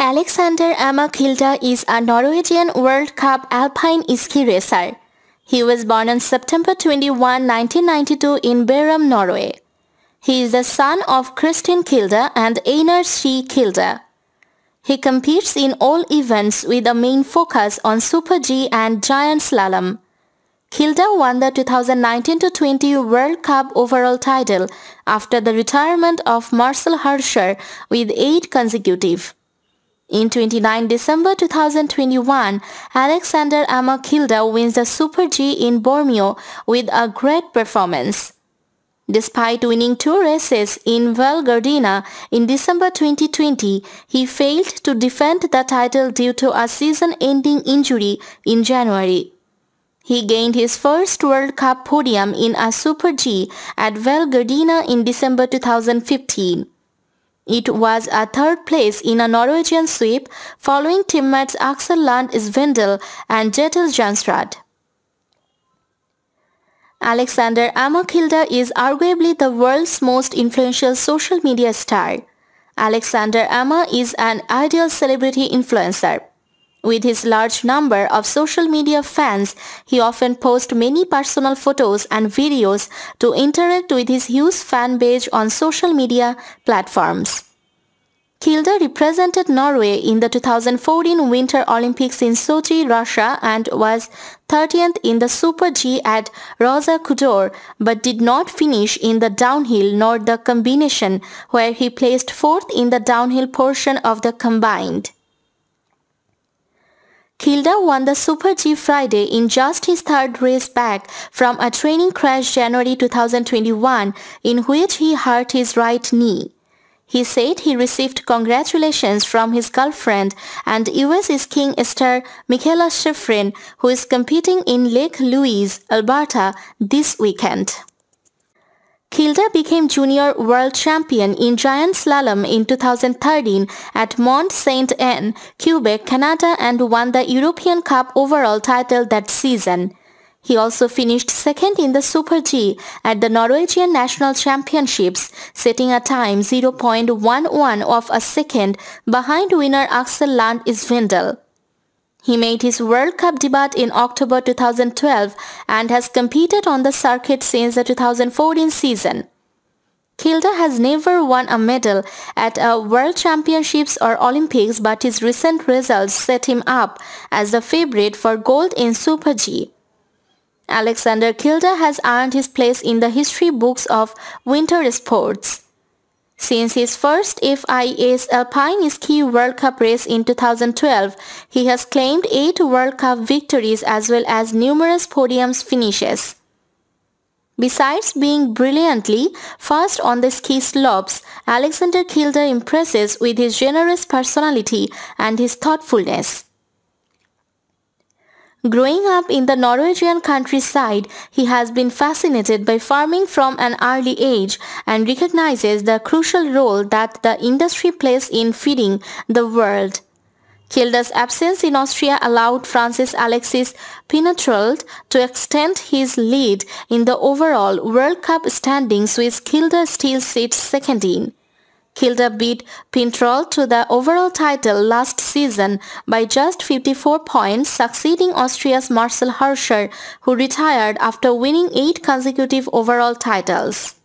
Alexander Amakilda is a Norwegian World Cup alpine ski racer. He was born on September 21, 1992 in Bærum, Norway. He is the son of Kristin Kilda and Einar Shi Kilda. He competes in all events with a main focus on Super G and Giant Slalom. Kilda won the 2019-20 World Cup overall title after the retirement of Marcel Hirscher with eight consecutive. In 29 December 2021, Alexander Amakilda wins the Super G in Bormio with a great performance. Despite winning two races in Val Gardena in December 2020, he failed to defend the title due to a season-ending injury in January. He gained his first World Cup podium in a Super G at Val Gardena in December 2015. It was a third place in a Norwegian sweep following teammates Axel Land Svindel and Jette Janstrad. Alexander Amakilda is arguably the world's most influential social media star. Alexander Ama is an ideal celebrity influencer. With his large number of social media fans, he often posts many personal photos and videos to interact with his huge fan base on social media platforms. Kilda represented Norway in the 2014 Winter Olympics in Sochi, Russia and was 30th in the Super G at Rosa Kudor but did not finish in the downhill nor the combination where he placed 4th in the downhill portion of the combined. Hilda won the Super G Friday in just his third race back from a training crash January 2021 in which he hurt his right knee. He said he received congratulations from his girlfriend and US skiing star Michaela Schifrin who is competing in Lake Louise, Alberta this weekend. Kilda became junior world champion in giant slalom in 2013 at Mont Saint-Anne, Quebec, Canada and won the European Cup overall title that season. He also finished second in the Super G at the Norwegian National Championships, setting a time 0.11 of a second behind winner Axel Land Isvindel. He made his World Cup debut in October 2012 and has competed on the circuit since the 2014 season. Kilda has never won a medal at a World Championships or Olympics but his recent results set him up as the favorite for gold in Super G. Alexander Kilda has earned his place in the history books of winter sports. Since his first FIS Alpine Ski World Cup race in 2012, he has claimed 8 World Cup victories as well as numerous podium finishes. Besides being brilliantly fast on the ski slopes, Alexander Kilder impresses with his generous personality and his thoughtfulness. Growing up in the Norwegian countryside, he has been fascinated by farming from an early age and recognizes the crucial role that the industry plays in feeding the world. Kilda's absence in Austria allowed Francis Alexis Pinatrold to extend his lead in the overall World Cup standings with Kilda still sits second in. Kilda beat Pintrol to the overall title last season by just 54 points, succeeding Austria's Marcel Hirscher, who retired after winning eight consecutive overall titles.